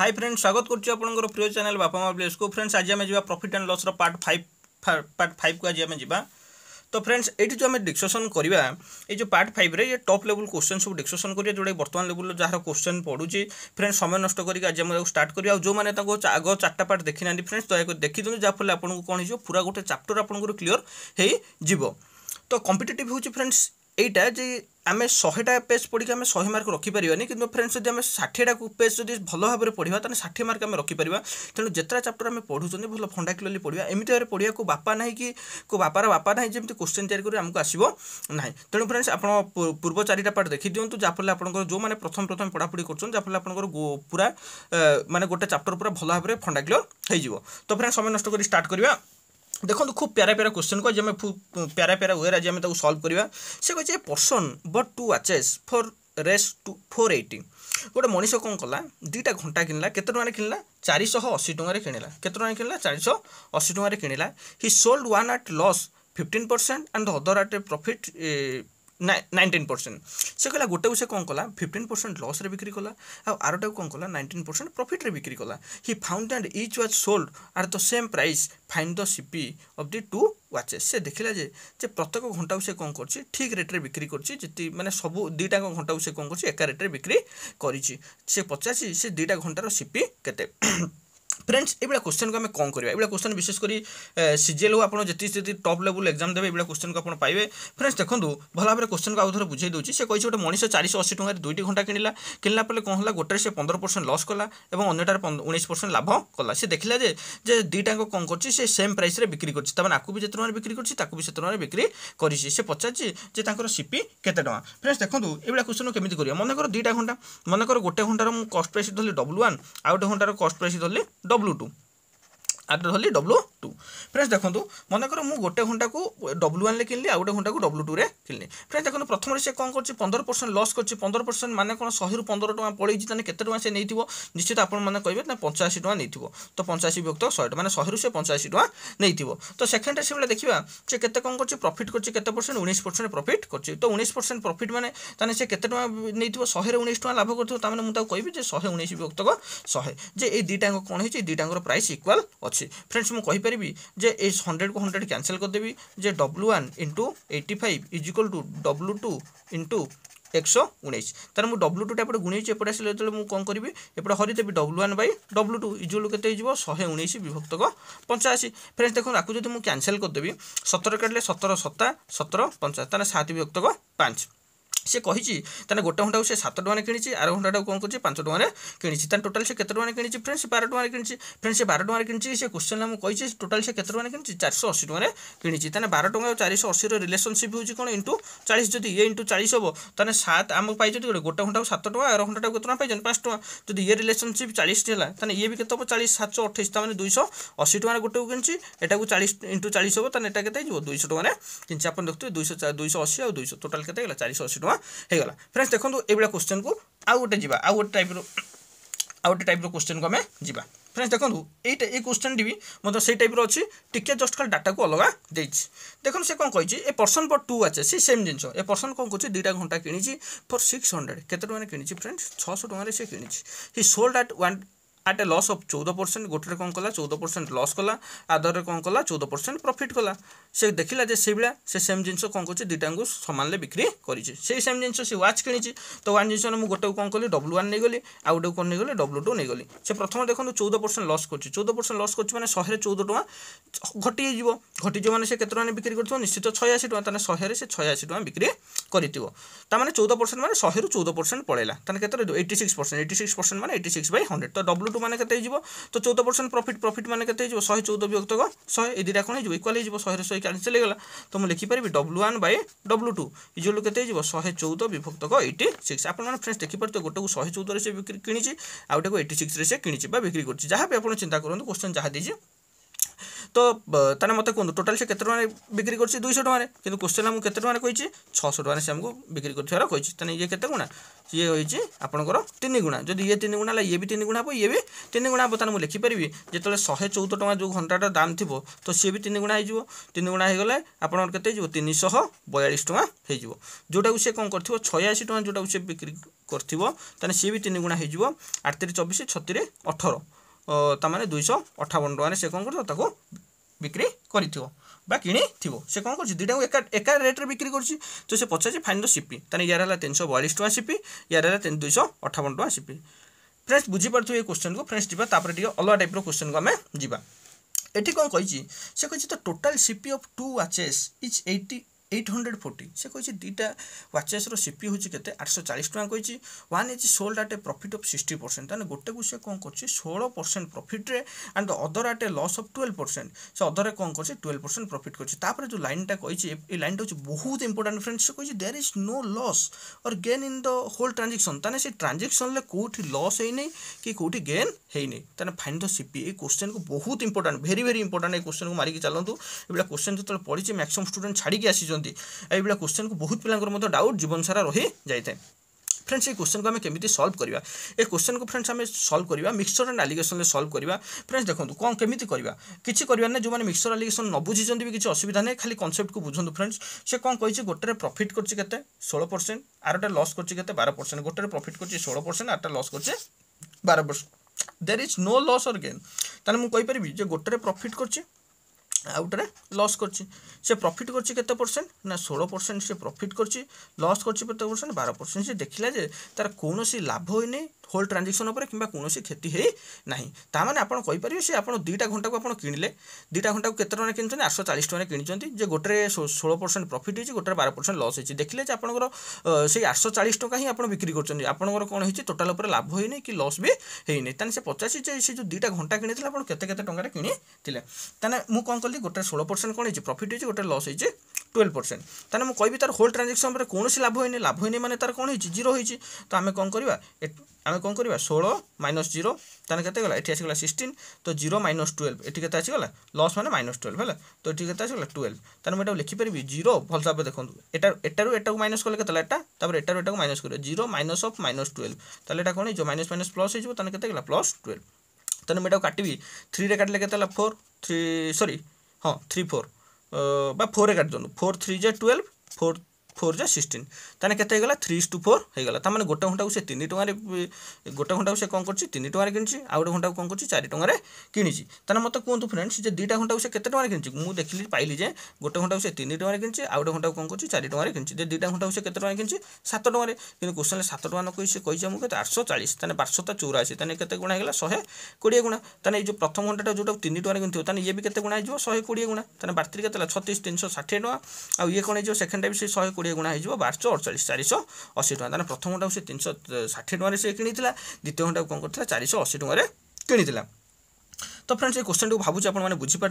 Hi friend স্বাগত করছি আপনার প্রিয় চ্যানেল বাপা মা ব্লেসকু ফ্রেন্ডস আজ আমি যা প্রফিট আন্ড লস্র পার্ট ফাইভ পার্ট ফাইভ কু আজ আমি যা তো ফ্রেন্ডস এইটি যে আমি ডিসকসন করা এই যে পার্ট ফাইভে ইয়ে টপ লেভেল কোশ্চেন সব ডিসকসন করা যেটা বর্তমান লেভেল যার কোশ্চেন পড়ুছি ফ্রেন্ডস সময় নষ্ট করি আজ আমি স্টার্ট করি আউ যে আগ চারটা পার্ট দেখি না ফ্রেন্ডস দয়াকরি দেখি দিও যাফলে আপনার কোণ হয়েছে পুরা গোটে চাপ্টর আপনার ক্লিয়র হয়ে যাব তো কম্পিটেটিভ হচ্ছে ফ্রেন্ডস ଏଇଟା ଯେ ଆମେ ଶହେଟା ପେଜ୍ ପଢ଼ିକି ଆମେ ଶହେ ମାର୍କ ରଖିପାରିବାନି କିନ୍ତୁ ଫ୍ରେଣ୍ଡସ୍ ଯଦି ଆମେ ଷାଠିଏଟା ପେଜ୍ ଯଦି ଭଲ ଭାବରେ ପଢ଼ିବା ତାହେଲେ ଷାଠିଏ ମାର୍କ ଆମେ ରଖିପାରିବା ତେଣୁ ଯେତେଟା ଚାପ୍ଟର ଆମେ ପଢ଼ୁଛନ୍ତି ଭଲ ଫଣ୍ଡାକ୍ୟୁଲାରଲି ପଢ଼ିବା ଏମିତି ଭାବରେ ପଢ଼ିବାକୁ ବାପା ନାହିଁ କି କେଉଁ ବାପାର ବାପା ନାହିଁ ଯେମିତି କୋଶ୍ଚିନ୍ ତିଆରି କରି ଆମକୁ ଆସିବ ନାହିଁ ତେଣୁ ଫ୍ରେଣ୍ଡସ୍ ଆପଣ ପୂର୍ବ ଚାରିଟା ପାର୍ଟ ଦେଖିଦିଅନ୍ତୁ ଯାହାଫଳରେ ଆପଣଙ୍କର ଯେଉଁମାନେ ପ୍ରଥମ ପ୍ରଥମେ ପଢ଼ାପଢ଼ି କରୁଛନ୍ତି ଯାହାଫଳରେ ଆପଣଙ୍କର ପୁରା ମାନେ ଗୋଟେ ଚାପ୍ଟର ପୁରା ଭଲ ଭାବରେ ଫଣ୍ଡାକ୍ୟୁଲାର ହେଇଯିବ ତ ଫ୍ରେଣ୍ଡସ୍ ସମୟ ନଷ୍ଟ କରି ଷ୍ଟାର୍ଟ କରିବା ଦେଖନ୍ତୁ ଖୁବ୍ ପ୍ୟାରା ପ୍ୟାରା କ୍ୱେଶ୍ଚନ୍ କହିଛି ଆମେ ପ୍ୟାରା ପ୍ୟାରା ୱେରେ ଆଜି ଆମେ ତାକୁ ସଲ୍ଭ କରିବା ସେ କହିଛି a person but two watches for ରେସ୍ ଟୁ ଫୋର୍ ଏଇଟି ଗୋଟେ ମଣିଷ କ'ଣ କଲା ଦୁଇଟା ଘଣ୍ଟା କିଣିଲା କେତେ ଟଙ୍କାରେ କିଣିଲା ଚାରିଶହ ଅଶୀ ଟଙ୍କାରେ କିଣିଲା କେତେ ଟଙ୍କାରେ କିଣିଲା ଚାରିଶହ ଅଶୀ ଟଙ୍କାରେ କିଣିଲା he sold one at loss fifteen percent and other at a profit nineteen percent ସେ କହିଲା ଗୋଟାକୁ ସେ କ'ଣ କଲା ଫିଫ୍ଟିନ୍ ପରସେଣ୍ଟ ଲସ୍ରେ ବିକ୍ରି କଲା ଆଉ ଆରଟାକୁ କ'ଣ କଲା ନାଇଣ୍ଟିନ୍ ପରସେଣ୍ଟ ପ୍ରଫିଟ୍ରେ ବିକ୍ରି କଲା he found and each watch sold at the same price find the CP of the two watches ସେ ଦେଖିଲା ଯେ ଯେ ପ୍ରତ୍ୟେକ ଘଣ୍ଟାକୁ ସେ କ'ଣ କରୁଛି ଠିକ୍ ରେଟ୍ରେ ବିକ୍ରି କରୁଛି ଯେତିକି ମାନେ ସବୁ ଦୁଇଟାଙ୍କ ଘଣ୍ଟାକୁ ସେ କ'ଣ କରୁଛି ଏକା ରେଟ୍ରେ ବିକ୍ରି କରିଛି ସେ ପଚାରିଛି ସେ ଦୁଇଟା ଘଣ୍ଟାର ସିପି କେତେ ଫ୍ରେଣ୍ଡସ୍ ଏଇଭଳିଆ କୋଶ୍ଚେନ୍କୁ ଆମେ କ'ଣ କରିବା ଏଇଭଳିଆ କୋଶ୍ଚେନ୍ ବିଶେଷ କରି ସିଜିଏଲ୍ ହଉ ଆପଣ ଯେତିକି ଯେତିକି ଟପ୍ ଲେବୁଲ୍ ଏକ୍ଜାମ୍ ଦେବେ ଏଇଭଳିଆ କୋଶ୍ଚେନ୍କୁ ଆପଣ ପାଇବେ ଫ୍ରେଣ୍ଡସ୍ ଦେଖନ୍ତୁ ଭଲ ଭାବରେ କୋଶ୍ଚେନ୍କୁ ଆଉ ଥରେ ବୁଝାଇ ଦେଉଛି ସେ କହିଛି ଗୋଟେ ମଣିଷ ଚାରିଶହ ଅଶୀ ଟଙ୍କାରେ ଦୁଇଟି ଘଣ୍ଟା କିଣିଲା କିଣିଲା ପରେ କ'ଣ ହେଲା ଗୋଟେରେ ସେ ପନ୍ଦର ପରସେଣ୍ଟ ଲସ୍ କଲା ଏବଂ ଅନ୍ୟଟାରେ ଉଣେଇଶ ପରସେଣ୍ଟ ଲାଭ କଲା ସେ ଦେଖିଲା ଯେ ଯେ ଦୁଇଟାଙ୍କ କ'ଣ କରୁଛି ସେ ସେମ୍ ପ୍ରାଇସ୍ରେ ବିକ୍ରି କରୁଛି ତା'ମାନେ ଆକୁ ବି ଯେତେ ଟଙ୍କାରେ ବିକ୍ରି କରୁଛି ତାକୁ ବି ସେତେ ଟଙ୍କାରେ ବିକ୍ରି କରିଛି ସେ ପଚାରିଛି ଯେ ତାଙ୍କର ସିପି କେତେ ଟଙ୍କା ଫ୍ରେଣ୍ଡସ୍ ଦେଖନ୍ତୁ ଏଇଭଳିଆ କୋଶ୍ଚେନ୍ କେମିତି କରିବା ମନେକର ଦୁଇଟା ଘଣ୍ଟା ମନେକର ଗୋଟେ ଘଣ୍ଟାର ମୁଁ କଷ୍ଟ ପ୍ରାଇସ୍ ଧରିଲି ଡବ୍ଲୁ ୱାନ୍ ଆଉ ଗୋଟେ ଘଣ୍ଟାର କଷ୍ଟ ପ୍ରାଇସ୍ ଧରିଲି डब्ल्यू टू ଆର୍ ଧରିଲି ଡବ୍ଲୁ ଟୁ ଫ୍ରେଣ୍ଡସ୍ ଦେଖନ୍ତୁ ମନେକର ମୁଁ ଗୋଟେ ଘଣ୍ଟାକୁ ଡବ୍ଲୁ ୱାନ୍ରେ କିଣିଲି ଆଉ ଗୋଟେ ଘଣ୍ଟାକୁ ଡବ୍ଲୁ ଟୁରେ କିଣିଲି ଫ୍ରେଣ୍ଡସ୍ ଦେଖନ୍ତୁ ପ୍ରଥମରେ ସେ କ'ଣ କରୁଛି ପନ୍ଦର ପରସେଣ୍ଟ ଲସ୍ କରୁଛି ପନ୍ଦର ପରସେଣ୍ଟ ମାନେ କ'ଣ ଶହେରୁ ପନ୍ଦର ଟଙ୍କା ପଳେଇଛି ତାହେଲେ କେତେ ଟଙ୍କା ସେ ନେଇଥିବ ନିଶ୍ଚିତ ଆପଣମାନେ କହିବେ ନା ପଞ୍ଚାଅଶୀ ଟଙ୍କା ନେଇଥିବ ତ ପଞ୍ଚାଅଶୀ ବିଭକ୍ତ ଶହେ ଟଙ୍କା ମାନେ ଶହେରୁ ସେ ପଞ୍ଚାଅଶୀ ଟଙ୍କା ନେଇଥିବ ତ ସେକେଣ୍ଡରେ ସେଭଳିଆ ଦେଖିବା ସେ କେତେ କ'ଣ କରୁଛି ପ୍ରଫିଟ୍ କରୁଛି କେତେ ପରସେଣ୍ଟ ଉଣେଇଶ ପରସେଣ୍ଟ ପ୍ରଫିଟ୍ କରୁଛି ତ ଉଣେଇଶ ପରସେଣ୍ଟ ପ୍ରଫିଟ୍ ମାନେ ତାହେଲେ ସେ କେତେ ଟଙ୍କା ନେଇଥିବ ଶହେରେ ଉଣେଇଶ ଟଙ୍କା ଲାଭ କରିଥିବ ତାମାନେ ମୁଁ ତାକୁ କହିବି ଯେ ଶହେ ଉଣେଇଶ ବିଭକ୍ତକ ଶହେ ଯେ ଏଇ ଦୁଇଟାଙ୍କ କ'ଣ ହେଇଛି ଦୁଇଟାଙ୍କର ପ୍ରାଇସ୍ ଇକ୍ୱାଲ୍ ଅଛି ଅଛି ଫ୍ରେଣ୍ଡସ୍ ମୁଁ କହିପାରିବି ଯେ ଏ ହଣ୍ଡ୍ରେଡ଼କୁ ହଣ୍ଡ୍ରେଡ଼ କ୍ୟାନସେଲ୍ କରିଦେବି ଯେ W one into eighty five is equal to W two into একশো উনিশ তাহলে মু ডব্লু টুটা এপটে গুণেছি এপটে আসলে যেত মু কম করবি এপটে হরিদেবি W one by W two equal কেতে হয়ে যাব শহে উনিশ বিভক্তক পঞ্চাশি ফ্রেন্ডস দেখুন আকু যদি মু ক্যানসেল করিদেবি সতের কাটলে সতের সতা সতের পঞ্চাশ তাহলে সাত বিভক্তক পাঁচ সে কী তাহলে গোটে ঘণ্টা সে সাত টাকা কিনেছি আর ঘণ্টাটা কম করছে পাঁচ টাকা কিনেছি তাহলে টোটাল সে কত টাকা কিনেছি ফ্রেন্ড সে বারো টাকা কিনেছি ফ্রেন্ড সে বারো টাকা কিনেছি সে কোশ্চেন আমি কী টোটাল সে কত টাকা কিনেছি চারশো অশি টাকা কিনেছি তাহলে বারো টাকা চারিশ অশি রিলেসনশিপ হচ্ছে কোণ ইন্টু চাশ যদি ইয়ে ইন্টু চাশ হব তাহলে সাত আমি পাই যদি গোটে ঘণ্টা সাত টাকা আর ঘণ্টাটা কত টাকা পাইছেন পাঁচ টাকা যদি ইয়ে রিলেসনশিপ চাশটি হল তাহলে ইয়ে বি কত হব চাশ সাতশো অঠাইশ তার মানে দুইশো অশি টাকা গোটে কিনেছি এটা চাশ ইন্টু চাশ হব তাহলে এটা কত হয়ে যাব দুইশো টাকা কিনছি আপনার দেখুন দুইশো দুইশো অশি আর দুইশো টোটাল কত গেল চারিশো অশি টাকা ହେଇଗଲା ଫ୍ରେଣ୍ଡସ୍ ଦେଖନ୍ତୁ ଏଇଭଳିଆ କ୍ୱେଶ୍ଚନ୍କୁ ଆଉ ଗୋଟେ ଯିବା ଆଉ ଗୋଟେ ଟାଇପ୍ର ଆଉ ଗୋଟେ ଟାଇପ୍ର କ୍ୱେଶ୍ଚନ୍କୁ ଆମେ ଯିବା ফ্রেন্ডস দেখুন এইটা এই কোশ্চেনটি বি মধ্যে সেই টাইপর অছি টিকে জস্ট খালি ডাটাকে অলগা দিয়েছি দেখুন সে কম কইছি এ পর্সন পর টু আছে সে সেম জিনিস এ পর্সন কম করছে দুইটা ঘন্টা কিনিছি ফর সিক্স হন্ড্রেড কেতে টাকা কিনিছি ফ্রেন্ডস ছশো টাকার সে কিনিছি he sold at one at a loss of ଚଉଦ ପରସେଣ୍ଟ ଗୋଟେରେ କ'ଣ କଲା ଚଉଦ ପରସେଣ୍ଟ ଲସ୍ କଲା ଆଧାରରେ କ'ଣ କଲା ଚଉଦ ପରସେଣ୍ଟ ପ୍ରଫିଟ୍ କଲା ସେ ଦେଖିଲା ଯେ ସେଇଭଳିଆ ସେ ସେମ୍ ଜିନିଷ କ'ଣ କରୁଛି ଦୁଇଟାଙ୍କୁ ସମାନରେ ବିକ୍ରି କରିଛି ସେଇ ସେମ୍ ଜିନିଷ ସେ ୱାଚ୍ କିଣିଛି ତ ୱାନ୍ ଜିନିଷରେ ମୁଁ ଗୋଟେକୁ କ'ଣ କଲି ଡବ୍ଲୁ ୱାନ୍ ନେଇଗଲି ଆଉ ଗୋଟେକୁ କ'ଣ ନେଇଗଲି ଡବ୍ଲୁ ଟୁ ନେଇଗଲି ସେ ପ୍ରଥମ ଦେଖନ୍ତୁ ଚଉଦ ପରସେଣ୍ଟ ଲସ୍ କରୁଛି ଚଉଦ ପରସେଣ୍ଟ ଲସ୍ କରୁଛି ମାନେ ଶହେରେ ଚଉଦ ଟଙ୍କା ଘଟି ଘଟିଯିବ ମାନେ ସେ କେତେ ଟଙ୍କା ବିକ୍ରି କରିଥିବ ନିଶ୍ଚିତ ଛୟାଅଶୀ ଟଙ୍କା ତାହେଲେ ଶହେରେ ସେ ଛୟାଅଶୀ ଟଙ୍କା ବିକ୍ରି କରିଥିବ ତା'ମାନେ ଚଉଦ ପରସେଣ୍ଟ ମାନେ ଶହେରୁ ଚଉଦ ପରସେଣ୍ଟ ପଳେଇଲା ତାହେଲେ କେତେ ରହିବ eighty six percent eighty six percent ମାନେ ଏଇଟି ସିକ୍ସ ବାଇ ହଣ୍ଡ୍ରେଡ଼ ତ ଡବ୍ଲୁ টু মানে কেতে হয়ে তো চৌদ পরসেন্ট প্রফিট প্রফিট মানে কেতে হয়ে শহে চৌদ বিভক্তক শহে এই দুইটা কোণ হয়ে ইকুয়াল হয়ে শহে শহে ক্যানসেল হয়ে তো মু লিখিপারি W one by W two equal কেতে হয়ে শহে চৌদ বিভক্তক এইটি সিক্স আপনার ফ্রেন্ডস দেখিপারে গোটাকে শহে চৌদরে সে বিক্রি কিনিছি আউটাকে এইটি সিক্সরে সে কিনিছি বা বিক্রি করছি যা বি আপনার চিন্তা করুন কোশ্চেন যা দিয়েছে ତ ତାହେଲେ ମୋତେ କୁହନ୍ତୁ ଟୋଟାଲ୍ ସେ କେତେ ଟଙ୍କାରେ ବିକ୍ରି କରିଛି ଦୁଇଶହ ଟଙ୍କାରେ କିନ୍ତୁ କୋଶ୍ଚିନ୍ ମୁଁ କେତେ ଟଙ୍କାରେ କହିଛି ଛଅଶହ ଟଙ୍କାରେ ସେ ଆମକୁ ବିକ୍ରି କରିଥିବାର କହିଛି ତାହେଲେ ଇଏ କେତେ ଗୁଣା ଇଏ ହୋଇଛି ଆପଣଙ୍କର ତିନି ଗୁଣା ଯଦି ଇଏ ତିନି ଗୁଣା ହେଲା ଇଏ ବି ତିନି ଗୁଣା ହେବ ଇଏ ବି ତିନି ଗୁଣା ହେବ ତାହେଲେ ମୁଁ ଲେଖିପାରିବି ଯେତେବେଳେ ଶହେ ଚଉଦ ଟଙ୍କା ଯେଉଁ ଘଣ୍ଟାଟା ଦାମ୍ ଥିବ ତ ସିଏ ବି ତିନି ଗୁଣା ହେଇଯିବ ତିନି ଗୁଣା ହେଇଗଲେ ଆପଣଙ୍କର କେତେ ହେଇଯିବ ତିନିଶହ ବୟାଳିଶ ଟଙ୍କା ହେଇଯିବ ଯେଉଁଟାକୁ ସେ କ'ଣ କରିଥିବ ଛୟାଅଶୀ ଟଙ୍କା ଯେଉଁଟାକୁ ସେ ବିକ୍ରି କରିଥିବ ତାହେଲେ ସିଏ ବି ତିନି ଗୁଣା ହେଇଯିବ ଆଠତିରିଶ ଚବିଶ ଛତିରେ ଅଠର ତାମାନେ ଦୁଇଶହ ଅଠାବନ ଟଙ୍କାରେ ସେ କ'ଣ କରିଥିବ ତାକୁ ବିକ୍ରି କରିଥିବ বা কিଣିথিব সে କ'ଣ କରୁଛି ଦୁଇଟାକୁ ଏକା ଏକା ରେଟ୍ରେ ବିକ୍ରି କରୁଛି ତ ସେ ପଚାରୁଛି ଫାଇନ୍ ଦ ସିପି ତାହେଲେ ୟାର ହେଲା ତିନିଶହ ବୟାଳିଶ ଟଙ୍କା ସିପି ୟାର ହେଲା ଦୁଇଶହ ଅଠାବନ ଟଙ୍କା ସିପି ଫ୍ରେଣ୍ଡସ୍ ବୁଝିପାରୁଥିବେ ଏ କୋଶ୍ଚେନ୍କୁ ଫ୍ରେଣ୍ଡସ୍ ଯିବା ତାପରେ ଟିକେ ଅଲଗା ଟାଇପ୍ର କୋଶ୍ଚେନ୍କୁ ଆମେ ଯିବା ଏଠି କ'ଣ କହିଛି ସେ କହିଛି the total CP of two watches is eighty eight hundred forty ସେ କହିଛି ଦୁଇଟା ୱାଚେସ୍ର ସି ପି ହେଉଛି କେତେ ଆଠଶହ ଚାଳିଶ ଟଙ୍କା କହିଛି one is sold at a profit of sixty percent ତାହେଲେ ଗୋଟେକୁ ସେ କ'ଣ କରୁଛି ଷୋହଳ ପରସେଣ୍ଟ ପ୍ରଫିଟ୍ରେ and the other at a loss of twelve percent ସେ ଅଦରରେ କ'ଣ କରୁଛି ଟୁଏଲ୍ଭ ପରସେଣ୍ଟ ପ୍ରଫିଟ୍ କରୁଛି ତାପରେ ଯେଉଁ ଲାଇନ୍ଟା କହିଛି ଏ ଲାଇନ୍ଟା ହେଉଛି ବହୁତ ଇମ୍ପୋର୍ଟାଣ୍ଟ ଫ୍ରେଣ୍ଡ ସେ କହିଛି there is no loss or gain in the whole transaction ତାହେଲେ ସେ ଟ୍ରାଞ୍ଜାକ୍ସନ୍ରେ କେଉଁଠି ଲସ୍ ହେଇନି କି କେଉଁଠି ଗେନ୍ ହେଇନି ତାହେଲେ ଫାଇନ୍ ଦ ସି ପି ଏ କୋଶ୍ଚେନ୍କୁ ବହୁତ ଇମ୍ପୋର୍ଟାଣ୍ଟ ଭେରି ଭେରି ଇମ୍ପୋର୍ଟାଣ୍ଟ ଏ କୋଶ୍ଚେନ୍କୁ ମାରିକି ଚାଲନ୍ତୁ ଏଭଳିଆ କୋଶ୍ଚେନ୍ ଯେତେବେଳେ ପଡ଼ିଛି ମ୍ୟାକ୍ସିମମ୍ ଷ୍ଟୁଡେଣ୍ଟ ଛାଡ଼ିକି ଆସିଛନ୍ତି ଏଇଭଳିଆ କୋଶ୍ଚିନ୍କୁ ବହୁତ ପିଲାଙ୍କର ମଧ୍ୟ ଡାଉଟ୍ ଜୀବନସାରା ରହିଯାଇଥାଏ ফ্রেন্ডস এই কোশ্চেন আমি কেমি সলভ করা এই কোশ্চেন ফ্রেন্ডস আমি সলভ করা মিক্সচর আন্ড আলিগেসনরে সলভ করা ফ্রেন্ডস দেখুন কম কেমি করা কিছু করার না যে মিক্সচর আলিগেসন ন বুঝিছেন বি কিছু অসুবিধা নেই খালি কনসেপ্টক বুঝুন ফ্রেন্ডস সে কম কী গোটে প্রফিট করছে কেতে ষোল পরসেন্ট আরটা লস করছে কেতে বার পরসেন্ট গোটে প্রফিট করছে ষোল পরসেন্ট আরটা লস করছে বার percent there is no loss or gain তাহলে মু কইপারি যে গোটে প্রফিট করছে আউটারে লস করছে সে প্রফিট করছে কত পরসেন্ট না ষোল পরসেন্ট সে প্রফিট করছে লস করছে কত পরসেন্ট বার পরসেন্ট সে দেখিলা যে তার কৌশি লাভ হয়নি হোল ট্রানজাকশন উপরে কিংবা কৌশি ক্ষতি হয়ে না তাহলে আপনার কইপারে সে আপনার দুইটা ঘণ্টা আপনার কিণলে দুইটা ঘণ্টা কত টাকা কিণছেন আটশো চাশ টাকা কিণছেন যে গোটে ষোল পরসেন্ট প্রফিট হয়েছে গোটে বার পরসেন্ট লস হয়েছে দেখলে যে আপনার সেই আটশো চাশ টাকা হি আপনার বিক্রি করছেন আপনার কোণ হয়েছে টোটাল উপরে লাভ হয়নি কি লস বি হয়নি তাহলে সে পচাশি যে সে যে দুইটা ঘণ্টা কিণে আপনার কত কত টাকার কিণে তাহলে মু কম কলি গোটে ষোল পরসেন্ট কোণ হয়েছে প্রফিট হয়েছে গোটে লস হয়েছে টুয়েলভ পরসেন্ট তাহলে ମୁଁ କହିବି ତାର ହୋଲ୍ ଟ୍ରାଞ୍ଜାକ୍ସନ୍ ଉପରେ କୌଣସି ଲାଭ ହୋଇନି ଲାଭ ହୋଇନି ମାନେ ତାର କ'ଣ ହେଇଛି ଜିରୋ ହେଇଛି ତ ଆମେ କ'ଣ କରିବା ଆମେ କ'ଣ କରିବା ଷୋହଳ ମାଇନସ୍ ଜିରୋ ତାହେଲେ କେତେ ଗଲା ଏଠି ଆସିଗଲା ସିକ୍ସଟିନ୍ ତ ଜିରୋ ମାଇନସ୍ ଟୁଏଲ୍ଭ ଏଠି କେତେ ଆସିଗଲା ଲସ୍ ମାନେ ମାଇନସ୍ ଟୁଏଲ୍ଭ ହେଲା ତ ଏଠି କେତେ ଆସିଗଲା ଟୁଏଲ୍ଭ ତାହେଲେ ମୁଁ ଏଟାକୁ ଲେଖିପାରିବି ଜିରୋ ଭଲ ଭାବରେ ଦେଖନ୍ତୁ ଏଟା ଏଟାରୁ ଏଟାକୁ ମାଇନସ୍ କଲେ କେତେ ହେଲା ଏଟା ତାପରେ ଏଟାରୁ ଏଟାକୁ ମାଇନସ୍ କରିବା zero minus of minus twelve ତାହେଲେ ଏଟା କ'ଣ ହେଇଯିବ ମାଇନସ୍ ମାଇନସ୍ ପ୍ଲସ୍ ହେଇଯିବ ତାହେଲେ କେତେ ଗଲା ପ୍ଲସ୍ ଟୁଏଲ୍ଭ ତାହେଲେ ମୁଁ ଏଟାକୁ କାଟିବି থ্রিরে কাটলে কেতে হল ফোর থ্রি সরি হ্যাঁ থ্রি ফোর বা ফোরে কাটে ফোর থ্রি যে টুয়েলভ ফোর ফোর যা সিক্সটিন তাহলে কেতে হয়ে থ্রি টু ফোর হয়ে গেল তার মানে গোটা ঘণ্টাকে সে তিন টাকার গোটা ঘণ্টাকে সে কম করছি তিন টাকার কিনিছি আউ গোটে ঘণ্টাকে কম করছি চারি টাকার কিনিছি তাহলে মতো কুহতু ফ্রেন্ডস যে দুইটা ঘণ্টাকে সে কেতে টাকার কিনিছি মু দেখিলি পাইলি যে গোটে ঘণ্টাকে সে তিন টাকার কিনিছি আউ গোটে ঘণ্টাকে কম করছি চারি টাকার কিনিছি যে দুইটা ঘণ্টাকে সে কেতে টাকার কিনিছি সাত টাকার কিন্তু কোশ্চেনলে সাত টাকা নকই সে কইছে মু কেতে আটশো চাশ তাহলে বারশোটা চৌরাশি তাহলে কেতে গুণা হয়ে গেল শহে কোড়িয়ে গুণা তাহলে এই যে প্রথম ঘণ্টাটা যেটা তিন টাকার কিনিথিব তাহলে ইয়ে বি কেতে গুণা হয়ে যাব শহে কোড়িয়ে গুণা তাহলে বাতিল কেতে ছত্রিশ তিনশো ষাঠিয়ে টাকা আউ ইয়ে কোণ হয়ে যাব সেকেন্ডটা বি সে শহে কোড়িয়ে କୋଡ଼ିଏ ଗୁଣା ହେଇଯିବ ବାରଶହ ଅଡ଼ଚାଳିଶ ଚାରିଶହ ଅଶୀ ଟଙ୍କା ତାହେଲେ ପ୍ରଥମ ଘଣ୍ଟାକୁ ସେ ତିନିଶହ ଷାଠିଏ ଟଙ୍କାରେ ସେ କିଣିଥିଲା ଦ୍ୱିତୀୟ ଘଣ୍ଟାକୁ କ'ଣ କରିଥିଲା ଚାରିଶହ ଅଶୀ ଟଙ୍କାରେ କିଣିଥିଲା তো ফ্রেন্ডস এই কোশ্চেনটি ভাবুছি আপনার বুঝিপারে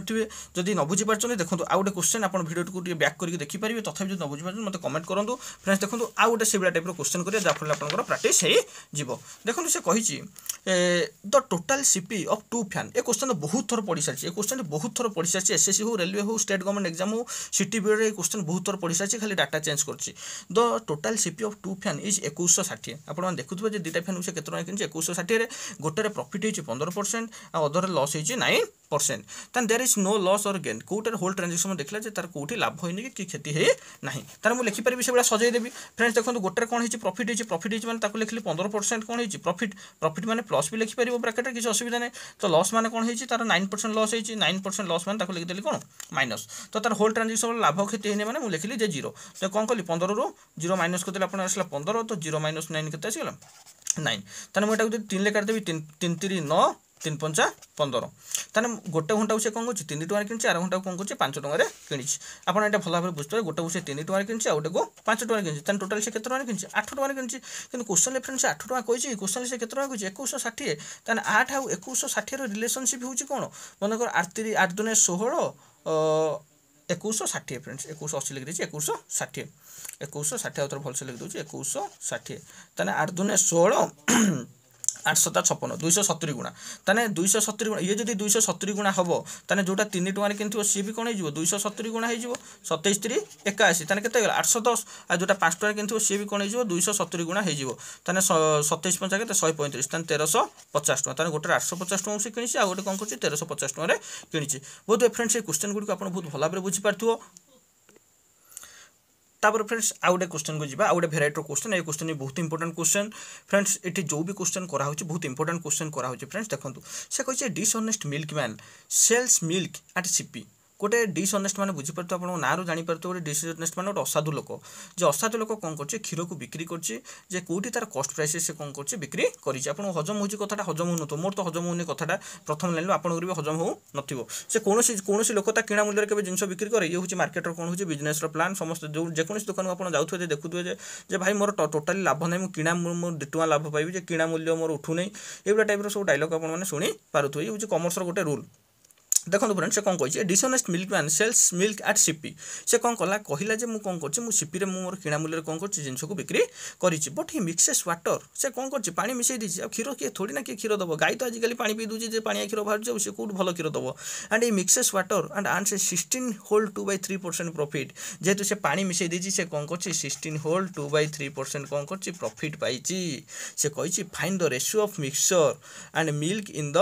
যদি ন বুঝিপারছেন দেখুন আউ গোটে কোশ্চেন আপনার ভিডিওটি টিকে ব্যাক করি দেখিপারে তথাপি যদি ন বুঝিপারছেন মতো কমেন্ট করুন ফ্রেন্ডস দেখুন আউ গোটে সেইভাবে টাইপর কোশ্চেন করিয়া যাফলে আপনার প্রাকটিস হয়েযিব দেখুন সে কী the total CP of two fan এ কোশ্চেন বহুত থর পড়ি সারিছে এ কোশ্চেনটি বহুত থর পড়ি সারিছে এসএসসি হোক রেলওয়ে হোক স্টেট গভর্নমেন্ট এক্সাম হোক সিটি বিওরে এই কোশ্চেন বহুত থর পড়ি সারিছে খালি ডাটা চেঞ্জ করছি the total CP of two fan is একুশশো ষাঠিয়ে আপনার দেখুথে যে দুইটা ফ্যান সে কত টাকা কিনছে একুশশো ষাঠিয়ে গোটার প্রফিট হয়েছে পনেরো পরসেন্ট আর অদর লস হয়েছে ହେଇଛି ନାଇନ୍ ପରସେଣ୍ଟ ତାହେଲେ there is no loss or gain କେଉଁଟାରେ ହୋଲ୍ ଟ୍ରାଞ୍ଜାକ୍ସନ୍ ଦେଖିଲା ଯେ ତାର କେଉଁଠି ଲାଭ ହେଇନି କି କ୍ଷତି ହେଇ ନାହିଁ ତାହେଲେ ମୁଁ ଲେଖିପାରିବି ସେଗୁଡ଼ା ସଜାଇ ଦେବି ଫ୍ରେଣ୍ଡସ୍ ଦେଖନ୍ତୁ ଗୋଟେରେ କ'ଣ ହେଇଛି ପ୍ରଫିଟ୍ ହେଇଛି ପ୍ରଫିଟ୍ ହେଇଛି ମାନେ ତାକୁ ଲେଖିଲି ପନ୍ଦର ପରସେଣ୍ଟ କ'ଣ ହେଇଛି ପ୍ରଫିଟ୍ ପ୍ରଫିଟ୍ ମାନେ ପ୍ଲସ୍ ବି ଲେଖିପାରିବ ବ୍ରାକେଟ୍ରେ କିଛି ଅସୁବିଧା ନାହିଁ ତ ଲସ୍ ମାନେ କ'ଣ ହେଇଛି ତାର ନାଇନ୍ ପରସେଣ୍ଟ ଲସ୍ ହେଇଛି ନାଇନ୍ ପରସେଣ୍ଟ ଲସ୍ ମାନେ ତାକୁ ଲେଖିଦେଲି କ'ଣ ମାଇନସ୍ ତ ତାର ହୋଲ୍ ଟ୍ରାଞ୍ଜାକ୍ସନ୍ ଲାଭ କ୍ଷତି ହେଇନି ମାନେ ମୁଁ ଲେଖିଲି ଯେ ଜିରୋ ତ କ'ଣ କଲି ପନ୍ଦରରୁ ଜିରୋ ମାଇନସ୍ କରିଦେଲେ ଆପଣ ଆସିଲା ପନ୍ଦର ତ ଜିରୋ ମାଇନସ୍ ନାଇନ୍ କେତେ ଆସିଗଲା ନାଇନ୍ ତାହେଲେ ମୁଁ ଏଇଟାକୁ ଯଦି ତିନିରେ କାଟିଦେବି ତିନି ତିନି ନଅ তিন পঞ্চা পনেরো তাহলে গোটে ঘণ্টাକୁ ସେ କ'ଣ କରୁଛି ତିନି ଟଙ୍କାରେ କିଣିଛି ଆର ଘଣ୍ଟାକୁ କ'ଣ କରୁଛି ପାଞ୍ଚ ଟଙ୍କାରେ କିଣିଛି ଆପଣ ଏଇଟା ଭଲ ଭାବରେ ବୁଝିପାରିବେ ଗୋଟାକୁ ସେ ତିନି ଟଙ୍କାରେ କିଣିଛି ଆଉ ଗୋଟେକୁ ପାଞ୍ଚ ଟଙ୍କାରେ କିଣିଛି ତାହେଲେ ଟୋଟାଲ୍ ସେ କେତେ ଟଙ୍କାରେ କିଣିଛି ଆଠ ଟଙ୍କାରେ କିଣିଛି କିନ୍ତୁ କୋଶ୍ଚନ୍ରେ ଫ୍ରେଣ୍ଡ ସେ ଆଠ ଟଙ୍କା କହିଛି କୋଶ୍ଚନ୍ରେ ସେ କେତେ ଟଙ୍କା କହିଛି ଏକୋଇଶହ ଷାଠିଏ ତାହେଲେ ଆଠ ଆଉ ଏକୋଇଶହ ଷାଠିଏର ରିଲେସନସିପ୍ ହେଉଛି କ'ଣ ମନେକର ଆଠ ତିରି ଆଠ ଦୁନିଆ ଷୋହଳ একুশশো ষাঠিয়ে ফ্রেন্ডস একুশশো অশি লিখে দিয়েছি একুশশো ষাঠিয়ে একুশশো ষাঠিয়ে আউথর ভালসে লিখে দেছি একুশশো ষাঠিয়ে তাহলে আট দুনে ষোলো আট সতা ছপন দুইশ সতুরি গুণা তাহলে দুইশ সতুরি গুণা ইয়ে যদি দুইশ সতুরি গুণা হব তাহলে যেটা তিন টঙ্কার কিনিব সি বি কোণ হয়ে দুইশ সতুরি গুণা হয়ে সতেইশ তিরি একাশি তাহলে কেতে হয়ে আটশ দশ আর যেটা পাঁচ টঙ্কার কিনিব সি বি কোণ হয়ে দুইশ সতুরি গুণা হয়ে তাহলে সতেইশ পঞ্চা কেতে শহে পঁয়ত্রিশ তাহলে তেরশ পচাশ টাকা তাহলে গোটে আটশ পচাশ টাকা সে কিনিছি আর গোটে কম করছি তেরশ পচাশ টাকার কিনিছি বোধ ফ্রেন্ডস এই কোশ্চেন গুড়ি আপনার বহু ভালো ভাবে বুঝিপার ତାପରେ ଫ୍ରେଣ୍ଡସ୍ ଆଉ ଗୋଟେ କ୍ୱେଶ୍ଚନକୁ ଯିବା ଆଉ ଗୋଟେ ଭେରାଇଟିର କ୍ୱେଶ୍ଚନ ଏ କ୍ୱେଶ୍ଚନ ବି ବହୁତ ଇମ୍ପୋର୍ଟାଣ୍ଟ କ୍ୱେଶ୍ଚନ ଫ୍ରେଣ୍ଡସ୍ ଏଠି ଯେଉଁ ବି କ୍ୱେଶ୍ଚନ କରାହେଉଛି ବହୁତ ଇମ୍ପୋର୍ଟାଣ୍ଟ କ୍ୱେଶ୍ଚନ କରାହେଉଛି ଫ୍ରେଣ୍ଡସ୍ ଦେଖନ୍ତୁ ସେ କହିଛି dishonest milk man sells milk at CP ଗୋଟେ ଡିସଅନେଷ୍ଟ ମାନେ ବୁଝିପାରୁଥିବେ ଆପଣଙ୍କ ନାଁରୁ ଜାଣିପାରୁଥିବେ ଗୋଟେ ଡିସଅନେଷ୍ଟ ମାନେ ଗୋଟେ ଅସାଧୁ ଲୋକ ଯେ ଅସାଧୁ ଲୋକ କ'ଣ କରୁଛି କ୍ଷୀରକୁ ବିକ୍ରି କରୁଛି ଯେ କେଉଁଠି ତାର କଷ୍ଟ ପ୍ରାଇସ୍ରେ ସେ କ'ଣ କରୁଛି ବିକ୍ରି କରିଛି ଆପଣଙ୍କୁ ହଜମ ହେଉଛି କଥାଟା ହଜମ ହେଉନଥିବ ମୋର ତ ହଜମ ହେଉନି କଥାଟା ପ୍ରଥମ ଲାଇନ୍ରୁ ଆପଣଙ୍କର ବି ହଜମ ହେଉନଥିବ ସେ କୌଣସି କୌଣସି ଲୋକ ତା କିଣା ମୂଲ୍ୟରେ କେବେ ଜିନିଷ ବିକ୍ରି କରେ ଇଏ ହେଉଛି ମାର୍କେଟର କ'ଣ ହେଉଛି ବିଜନେସ୍ର ପ୍ଲାନ୍ ସମସ୍ତେ ଯେଉଁ ଯେକୌଣସି ଦୋକାନକୁ ଆପଣ ଯାଉଥିବେ ଯେ ଦେଖୁଥିବେ ଯେ ଯେ ଭାଇ ମୋର ଟୋଟାଲି ଲାଭ ନାହିଁ ମୁଁ କିଣା ମୁଁ ଦୁଇ ଟଙ୍କା ଲାଭ ପାଇବି ଯେ କିଣା ମୂଲ୍ୟ ମୋର ଉଠୁନାହିଁ ଏଇଭଳିଆ ଟାଇପ୍ର ସବୁ ଡାଇଲଗ୍ ଆପଣମାନେ ଶୁଣିପାରୁଥିବେ ଇଏ ହେଉଛି କମର୍ସର ଗୋଟେ ରୁଲ୍ ଦେଖନ୍ତୁ ଫ୍ରେଣ୍ଡ ସେ କ'ଣ କହିଛି dishonest milkman sells milk at CP ସେ କ'ଣ କଲା କହିଲା ଯେ ମୁଁ କ'ଣ କରୁଛି ମୁଁ ସିପିରେ ମୁଁ ମୋର କିଣା ମୂଲ୍ୟରେ କ'ଣ କରୁଛି ଜିନିଷକୁ ବିକ୍ରି କରିଛି ବଟ୍ ହି ମିକ୍ସେସ୍ ୱାଟର ସେ କ'ଣ କରୁଛି ପାଣି ମିଶାଇ ଦେଇଛି ଆଉ କ୍ଷୀର କିଏ ଥୋଡ଼ି ନା କିଏ କ୍ଷୀର ଦେବ ଗାଈ ତ ଆଜିକାଲି ପାଣି ପିଇ ଦେଉଛି ଯେ ପାଣିଆ କ୍ଷୀର ବାହାରୁଛି ଆଉ ସେ କେଉଁଠୁ ଭଲ କ୍ଷୀର ଦେବ and he mixes water and and ସେ sixteen whole two by three percent profit ଯେହେତୁ ସେ ପାଣି ମିଶାଇ ଦେଇଛି ସେ କ'ଣ କରୁଛି sixteen whole two by three percent କ'ଣ କରୁଛି ପ୍ରଫିଟ୍ ପାଇଛି ସେ କହିଛି find the ratio of mixture and milk in the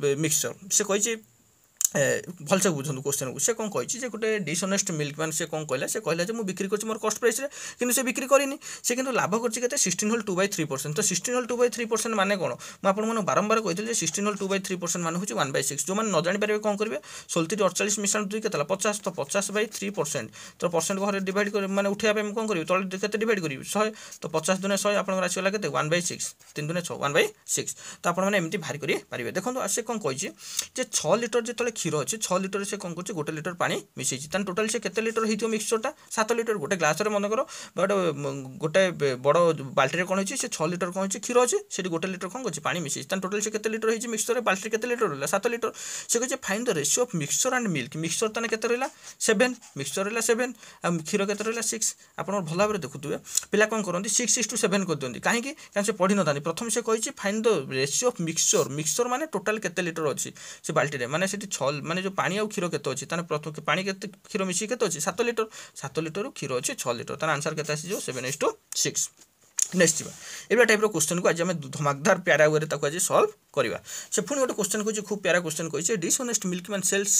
mixture. Você coisa ଭଲସେ ବୁଝନ୍ତୁ କୋଶ୍ଚିନ୍କୁ ସେ କ'ଣ କହିଛି ଯେ ଗୋଟେ ଡିସଅନେଷ୍ଟ ମିଲ୍କମ୍ୟାନ୍ ସେ କ'ଣ କହିଲା ସେ କହିଲା ଯେ ମୁଁ ବିକ୍ରି କରୁଛି ମୋର କଷ୍ଟ ପ୍ରାଇସ୍ରେ କିନ୍ତୁ ସେ ବିକ୍ରି କରିନି ସେ କିନ୍ତୁ ଲାଭ କରୁଛି କେତେ sixteen whole two by three percent ତ sixteen whole two by three percent ମାନେ କ'ଣ ମୁଁ ଆପଣମାନଙ୍କୁ ବାରମ୍ବାର କହିଥିଲି ଯେ sixteen whole two by three percent ମାନେ ହେଉଛି ୱାନ୍ ବାଇ ସିକ୍ସ ଯେଉଁମାନେ ନ ଜାଣିପାରିବେ କ'ଣ କରିବେ ସୋଲତିରି ଅଡ଼ଚାଳିଶ ମିଶାଣ ଦୁଇ କେତେ ହେଲା ପଚାଶ ତ ପଚାଶ ବାଇ ଥ୍ରୀ ପରସେଣ୍ଟ ତ ପରସେଣ୍ଟ ଘରେ ଡିଭାଇଡ଼ କରି ମାନେ ଉଠାଇବା ପାଇଁ ମୁଁ କ'ଣ କରିବି ତଳେ କେତେ ଡିଭାଇଡ଼ କରିବି ଶହେ ତ ପଚାଶ ଦିନେ ଶହେ ଆପଣଙ୍କର ଆସିଗଲା କେତେ ୱାନ୍ ବାଇ ସିକ୍ସ ତିନି ଦିନେ ଛଅ ୱାନ୍ ବାଇ ସିକ୍ସ ତ ଆପଣମାନେ ଏମିତି ଭାରି କରିପାରିବେ ଦେଖନ୍ତୁ ସେ କ'ଣ କହିଛି ଯେ ଛଅ ଲିଟର ଯେତେବେଳେ କ୍ଷୀର ଅଛି ଛଅ ଲିଟର ସେ କ'ଣ କରୁଛି ଗୋଟେ ଲିଟର ପାଣି ମିଶେଇଛି ତାହେଲେ ଟୋଟାଲ୍ ସେ କେତେ ଲିଟର ହେଇଥିବ ମିକ୍ସଚର୍ଟା ସାତ ଲିଟର ଗୋଟେ ଗ୍ଲାସରେ ମନେକର ଗୋଟେ ଗୋଟେ ବଡ଼ ବାଲ୍ଟିରେ କ'ଣ ହେଇଛି ସେ ଛଅ ଲିଟର କ'ଣ ହେଇଛି କ୍ଷୀର ଅଛି ସେଠି ଗୋଟେ ଲିଟର କ'ଣ କରୁଛି ପାଣି ମିଶେଇଛି ତାହେଲେ ଟୋଟାଲ୍ ସେ କେତେ ଲିଟର ହେଇଛି ମିକ୍ସଚରରେ ବାଲ୍ଟିରେ କେତେ ଲିଟର ରହିଲା ସାତ ଲିଟର ସେ କହିଛି find the ratio of mixture and milk mixture ତାହେଲେ କେତେ ରହିଲା ସେଭେନ୍ ମିକ୍ସଚର୍ ରହିଲା ସେଭେନ୍ ଆଉ କ୍ଷୀର କେତେ ରହିଲା ସିକ୍ସ ଆପଣ ଭଲ ଭାବରେ ଦେଖୁଥିବେ ପିଲା କ'ଣ କରନ୍ତି ସିକ୍ସ ସିକ୍ସ ଟୁ ସେଭେନ୍ କରିଦିଅନ୍ତି କାହିଁକି କାରଣ ସେ ପଢ଼ିନଥାନ୍ତି ପ୍ରଥମେ ସେ କହିଛି find the ratio of mixture mixture ମାନେ ଟୋଟାଲ୍ କେତେ ଲିଟର ଅଛି ସେ ବାଲ୍ଟିରେ ମାନେ ସେଠି ଛଅ ମାନେ ଯେଉଁ ପାଣି ଆଉ କ୍ଷୀର କେତେ ଅଛି ତାହେଲେ ପ୍ରଥମ ପାଣି କେତେ କ୍ଷୀର ମିଶିକି କେତେ ଅଛି ସାତ ଲିଟର ସାତ ଲିଟରରୁ କ୍ଷୀର ଅଛି ଛଅ ଲିଟର ତାର ଆନ୍ସର କେତେ ଆସିଯିବ ସେଭେନ୍ ଇସ୍ ଟୁ ସିକ୍ସ ନେକ୍ସଟ ଯିବା ଏଭଳିଆ ଟାଇପ୍ର କୋଶ୍ଚେନ୍କୁ ଆଜି ଆମେ ଧମାକଧାର ପ୍ୟାରା ୱେରେ ତାକୁ ଆଜି ସଲ୍ଭ କରିବା ସେ ପୁଣି ଗୋଟେ କୋଶ୍ଚିନ୍ କହିଛି ଖୁବ୍ ପ୍ୟାରା କୋଶ୍ଚିନ୍ କହିଛି dishonest milk man sells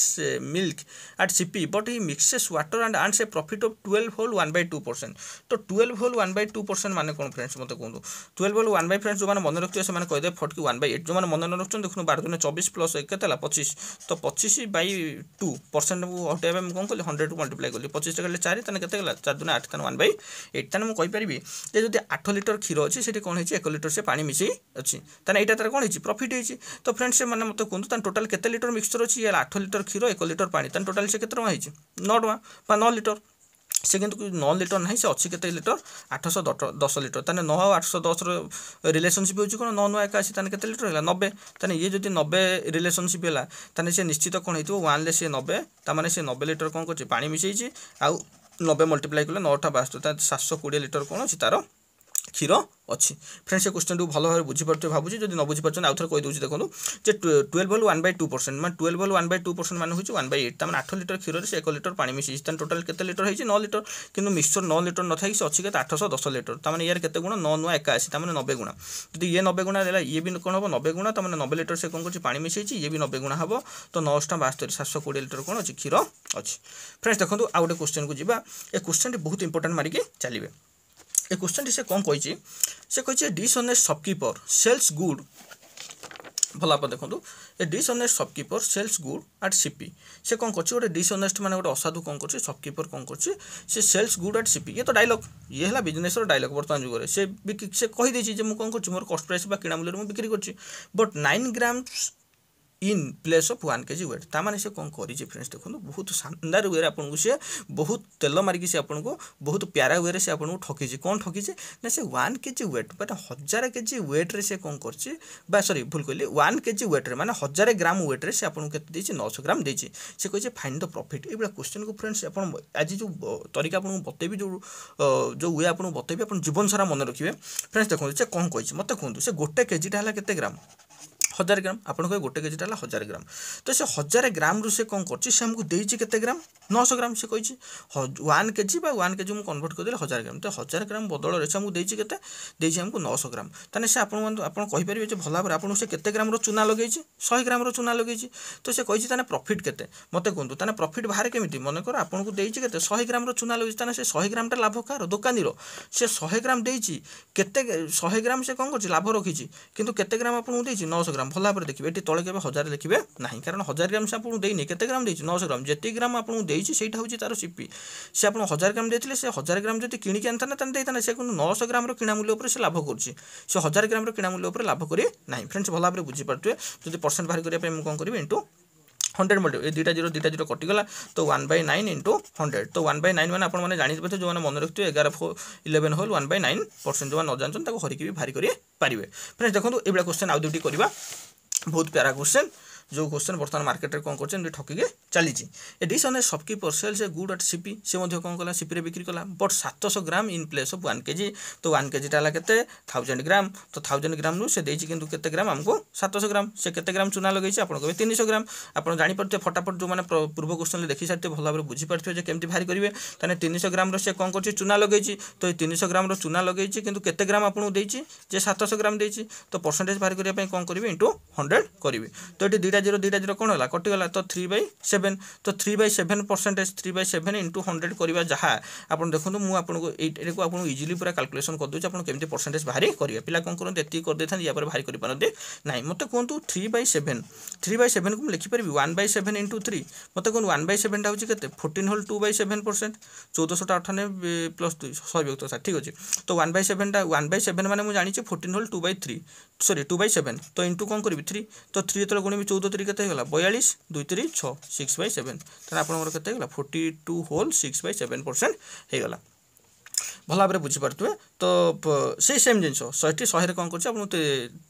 milk at CP but he mixes water and and ସେ profit of twelve whole one by two percent ତ twelve whole one by two percent ମାନେ କ'ଣ ଫ୍ରେଣ୍ଡସ୍ ମୋତେ କୁହନ୍ତୁ twelve whole one by friends ଯେଉଁମାନେ ମନେ ରଖିଥିବେ ସେମାନେ କହିଦେବେ ଫଟକି ୱାନ୍ ବାଇ ଏଇଟ୍ ଯେଉଁମାନେ ମନେ ରଖୁଛନ୍ତି ଦେଖନ୍ତୁ ବାର ଦିନ ଚବିଶ ପ୍ଲସ୍ ଏକ କେତେ ହେଲା ପଚିଶ ତ ପଚିଶ ବାଇ ଟୁ ପରସେଣ୍ଟକୁ ହଟାଇବା ମୁଁ କ'ଣ କଲି ହଣ୍ଡ୍ରେଡ଼କୁ ମଲ୍ଟିପ୍ଲାଏ କଲି ପଚିଶଟା କଲେ ଚାରି ତାହେଲେ କେତେ ହେଲା ଚାରି ଦିନ ଆଠ ତାହେଲେ ୱାନ୍ ବାଇ ଏଇଟ୍ ତାହେଲେ ମୁଁ କହିପାରିବି ଯେ ଯଦି ଆଠ লিটর ক্ষীর ଅଛି ସେଠି କ'ଣ ହେଇଛି ଏକ ଲିଟର ସେ ପାଣି ମିଶାଇ ଅଛି ତାହେଲେ ଏଇଟା ତାର କ'ଣ ହେଇଛି ପ୍ରଫିଟ୍ ହେଇଛି ତ ଫ୍ରେଣ୍ଡ ସେମାନେ ମୋତେ କୁହନ୍ତୁ ତାହେଲେ ଟୋଟାଲ୍ କେତେ ଲିଟର ମିକ୍ସଚର ଅଛି ଇଏ ଆଠ ଲିଟର କ୍ଷୀର ଏକ ଲିଟର ପାଣି ତାହେଲେ ଟୋଟାଲ୍ ସେ କେତେ ଟଙ୍କା ହେଇଛି ନଅ ଟଙ୍କା ବା ନଅ ଲିଟର সে কিন্তু ন লিটর না সে অছি কেতে লিটর আঠশো দশ লিটর তাহলে ন আও আটশো দশর রিলেসনশিপ হচ্ছে কোণ ন ন একাশি তাহলে কেতে লিটর হল নবে তাহলে ইয়ে যদি নবে রিলেসনশিপ হল তাহলে সে নিশ্চিত কোণ হইতো ওয়ানলে সে নবে তার মানে সে নবে লিটর কোণ করছে পানি মিশাইছে আউ নবে মল্টিপ্লাই কলে নটা বাস্তু তাহলে সাতশো কোড়িয়ে লিটর কোণ অছে তার ক্ষীর ଅଛି ଫ୍ରେଣ୍ଡ ସେ କ୍ୱେଶ୍ଚନକୁ ଭଲ ଭାବରେ ବୁଝିପାରୁଥିବେ ଭାବୁଛି ଯଦି ନ ବୁଝିପାରୁଛନ୍ତି ଆଉ ଥରେ କହିଦେଉଛି ଦେଖନ୍ତୁ ଯେ twelve whole one by two percent ମାନେ twelve whole one by two percent ମାନେ ହେଉଛି ୱାନ୍ ବାଇ ଏଇଟ୍ ତା'ମାନେ ଆଠ ଲିଟର କ୍ଷୀରରେ ସେ ଏକ ଲିଟର ପାଣି ମିଶିଛି ତା'ମାନେ ଟୋଟାଲ୍ କେତେ ଲିଟର ହେଇଛି ନଅ ଲିଟର କିନ୍ତୁ ମିକ୍ସଚର ନଅ ଲିଟର ନଥାଇକି ସେ ଅଛି କେତେ ଆଠଶହ ଦଶ ଲିଟର ତା'ମାନେ ଇୟାର କେତେ ଗୁଣ ନଅ ନୂଆ ଏକାଅଶୀ ତା'ମାନେ ନବେ ଗୁଣା ଯଦି ଇଏ ନବେ ଗୁଣା ହେଲା ଇଏ ବି କ'ଣ ହେବ ନବେ ଗୁଣା ତା'ମାନେ ନବେ ଲିଟର ସେ କ'ଣ କରୁଛି ପାଣି ମିଶେଇଛି ଇଏ ବି ନବେ ଗୁଣା ହେବ ତ ନଅଶହ ଟଙ୍କା ବାସ୍ତରୀ ସାତଶହ କୋଡ଼ିଏ ଲିଟର କ'ଣ ଅଛି କ୍ଷୀର ଅଛି ଫ୍ରେଣ୍ଡସ୍ ଦେଖନ୍ତୁ ଆଉ ଗୋଟେ କ୍ୱେଶ୍ଚନକୁ ଯିବା ଏ କ୍ୱେଶ୍ଚନଟି ବହୁତ ଇମ୍ପୋର୍ଟାଣ୍ଟ ମାରିକି ଚାଲିବେ ଏ କ୍ୱେଶ୍ଚନ୍ଟି ସେ କ'ଣ କହିଛି ସେ କହିଛି ଡିସଅନେଷ୍ଟ ସପ୍କିପର ସେଲ୍ସ ଗୁଡ୍ ଭଲ ଆପଣ ଦେଖନ୍ତୁ a dishonest shopkeeper sells good at CP ସେ କ'ଣ କରୁଛି ଗୋଟେ ଡିସଅନେଷ୍ଟ ମାନେ ଗୋଟେ ଅସାଧୁ କ'ଣ କରୁଛି ସପ୍କିପର କ'ଣ କରୁଛି ସେ ସେଲ୍ସ ଗୁଡ୍ ଆଟ୍ ସିପି ଇଏ ତ ଡାଇଲଗ୍ ଇଏ ହେଲା ବିଜନେସ୍ର ଡାଇଲଗ୍ ବର୍ତ୍ତମାନ ଯୁଗରେ ସେ ସେ କହିଦେଇଛି ଯେ ମୁଁ କ'ଣ କରୁଛି ମୋର କଷ୍ଟ ପ୍ରାଇସ୍ ବା କିଣା ମୂଲ୍ୟରେ ମୁଁ ବିକ୍ରି କରୁଛି but nine grams in place of one kg weight তা মানে সে କ'ଣ କରିଛି ଫ୍ରେଣ୍ଡସ୍ ଦେଖନ୍ତୁ ବହୁତ ଶାନଦାର ୱେରେ ଆପଣଙ୍କୁ ସେ ବହୁତ ତେଲ ମାରିକି ସେ ଆପଣଙ୍କୁ ବହୁତ ପ୍ୟାରା ୱେରେ ସେ ଆପଣଙ୍କୁ ଠକିଛି କ'ଣ ଠକିଛି ନା ସେ ୱାନ୍ କେଜି ୱେଟ୍ ମାନେ ହଜାର କେଜି ୱେଟ୍ରେ ସେ କ'ଣ କରିଛି ବା ସରି ଭୁଲ କହିଲି ୱାନ୍ କେଜି ୱେଟ୍ରେ ମାନେ ହଜାର ଗ୍ରାମ ୱେଟ୍ରେ ସେ ଆପଣଙ୍କୁ କେତେ ଦେଇଛି ନଅଶହ ଗ୍ରାମ ଦେଇଛି ସେ କହିଛି ଫାଇନ୍ ଦ ପ୍ରଫିଟ୍ ଏଇଭଳିଆ କ୍ୱେଶ୍ଚିନ୍କୁ ଫ୍ରେଣ୍ଡସ୍ ଆପଣ ଆଜି ଯେଉଁ ତରିକା ଆପଣଙ୍କୁ ବତେଇବି ଯେଉଁ ଯେଉଁ ୱେ ଆପଣଙ୍କୁ ବତେଇବି ଆପଣ ଜୀବନ ସାରା ମନେ ରଖିବେ ଫ୍ରେଣ୍ଡସ୍ ଦେଖନ୍ତୁ ସେ କ'ଣ କହିଛି ମୋତେ କୁହନ୍ତୁ ସେ ଗୋଟେ କେଜିଟା ହେଲା କେତେ ଗ୍ରାମ ହଜାର ଗ୍ରାମ ଆପଣ କହିବେ ଗୋଟେ କେଜିଟା ହେଲା ହଜାର ଗ୍ରାମ ତ ସେ ହଜାର ଗ୍ରାମରୁ ସେ କ'ଣ କରୁଛି ସେ ଆମକୁ ଦେଇଛି କେତେ ଗ୍ରାମ ନଅଶହ ଗ୍ରାମ ସେ କହିଛି ୱାନ୍ କେଜି ବା ୱାନ୍ କେଜି ମୁଁ କନଭର୍ଟ କରିଦେଲି ହଜାର ଗ୍ରାମ ତ ହଜାର ଗ୍ରାମ ବଦଳରେ ସେ ଆମକୁ ଦେଇଛି କେତେ ଦେଇଛି ଆମକୁ ନଅଶହ ଗ୍ରାମ ତାହେଲେ ସେ ଆପଣମାନଙ୍କୁ ଆପଣ କହିପାରିବେ ଯେ ଭଲ ଭାବରେ ଆପଣଙ୍କୁ ସେ କେତେ ଗ୍ରାମର ଚୁନା ଲଗେଇଛି ଶହେ ଗ୍ରାମର ଚୁନା ଲଗେଇଛି ତ ସେ କହିଛି ତାହେଲେ ପ୍ରଫିଟ୍ କେତେ ମୋତେ କୁହନ୍ତୁ ତାହେଲେ ପ୍ରଫିଟ୍ ବାହାରେ କେମିତି ମନେକର ଆପଣଙ୍କୁ ଦେଇଛି କେତେ ଶହେ ଗ୍ରାମର ଚୁନା ଲଗେଇଛି ତାହେଲେ ସେ ଶହେ ଗ୍ରାମଟା ଲାଭ କାହାର ଦୋକାନୀର ସେ ଶହେ ଗ୍ରାମ ଦେଇଛି କେତେ ଶହେ ଗ୍ରାମ ସେ କ'ଣ କରୁଛି ଲାଭ ରଖିଛି କିନ୍ତୁ କେତେ ଗ୍ରାମ ଆପଣଙ୍କୁ ଦେଇଛି ନଅଶହ ଗ୍ରାମ ଗ୍ରାମ ଭଲ ଭାବରେ ଦେଖିବେ ଏଠି ତଳେ କେବେ ହଜାର ଲେଖିବେ ନାହିଁ କାରଣ ହଜାର ଗ୍ରାମ ସେ ଆପଣଙ୍କୁ ଦେଇନି କେତେ ଗ୍ରାମ ଦେଇଛି ନଅଶହ ଗ୍ରାମ ଯେତିକି ଗ୍ରାମ ଆପଣଙ୍କୁ ଦେଇଛି ସେଇଟା ହେଉଛି ତାର ସିପି ସେ ଆପଣଙ୍କୁ ହଜାର ଗ୍ରାମ ଦେଇଥିଲେ ସେ ହଜାର ଗ୍ରାମ ଯଦି କିଣିକି ଆଣିଥାନ୍ତା ତାହେଲେ ଦେଇଥାନ୍ତା ସେ କିନ୍ତୁ ନଅଶହ ଗ୍ରାମର କିଣା ମୂଲ୍ୟ ଉପରେ ସେ ଲାଭ କରୁଛି ସେ ହଜାର ଗ୍ରାମର କିଣା ମୂଲ୍ୟ ଉପରେ ଲାଭ କରେ ନାହିଁ ଫ୍ରେଣ୍ଡସ୍ ଭଲ ଭାବରେ ବୁଝିପାରୁଥିବେ ଯଦି ପରସେଣ୍ଟ ବାହାର କରିବା ପାଇଁ ମୁଁ କ'ଣ କରିବି ଇଣ୍ଟୁ হন্ড্রেড মল্টিপ্লাই এই দুইটা জিরো দুইটা জিরো কটিগলা তো one by nine into hundred তো ওয়ান বাই নাইন মানে আপনার মানে জাঁপারে যে মানে মনে রাখি এগার eleven whole one by nine percent যে নজান তাকে হরিকি বি ভারি করে পারবে ফ্রেন্ডস দেখুন এইভাবে কোশ্চেন আউ দুইটি করা বহুত প্যারা কোশ্চেন जो क्वेश्चन बर्तमान मार्केट कौन कर ठकिके चली dishonest a shopkeeper sells a good at CP से कौन कला सीपी बिक्री कला बट सतश gram in place of one kg तो वन केजीटा है के थाउजेंड ग्राम तो थाउजेंड ग्राम रु से कितु के ग्राम आमको सतश ग्राम से केते ग्राम चूना लगे আপনার কবে তিনশো গ্রাম আপনার জাঁপারে ফটাফট যে পূর্ব কোশ্চেন দেখি সারিথে ভালো ভাবে বুঝিপারে যে কেমি বাহারি করবে তাহলে তিনশো গ্রামর সে কম করছে চূনা লগাইছি তো এই তিনশো গ্রামর চূনা লগাইছি কিন্তু কেতে গ্রাম আপনার দিয়েছি যে সাতশো গ্রাম দিয়েছি তো পরসেন্টেজ বাহার করা কম করবে ইন্টু হন্ড্রেড করবে তো এটি দুইটা দুইটা জিরো দুইটা জিরো কোণ হল কটিগলা তো থ্রি বাই সেভেন তো three by seven percentage three by seven into hundred করা যা আপনার দেখুন মু আপনার এইটাকে আপনার ইজিলি পুরা কাল্কুলেসন করেদেছি আপনার কেমি পরসেন্টেজ বাহারি করবে পিলা কম করতে এত করে ইয়াপরে বাহারি করে পারতে না মতো কুহতু three by seven three by seven কু লিখিপারি one by seven into three মতো কুহ ওয়ান বাই সেভেনটা হচ্ছে কেতে ফোর্টিন হল টু বাই সেভেন পরসেন্ট চৌদশটা অঠানবে প্লস দুই শহে বিভক্ত সাত ঠিক আছে তো ওয়ান বাই সেভেনটা ওয়ান বাই সেভেন মানে জাঁচি ফোর্টিন হল two by three sorry two by seven তো ইন্টু কম করবি থ্রি তো থ্রি যেত গুণবি চৌদ দুই কেতে হয়ে গেল বয়াল্লিশ দুই তিরি ছ সিক্স বাই সেভেন তাহলে আপনার কেতে হয়ে গেল forty two whole six by seven percent হয়ে গেল ଭଲ ଭାବରେ ବୁଝିପାରୁଥିବେ ତ ସେଇ ସେମ୍ ଜିନିଷ ଶହେଟି ଶହେରେ କ'ଣ କରୁଛି ଆପଣଙ୍କୁ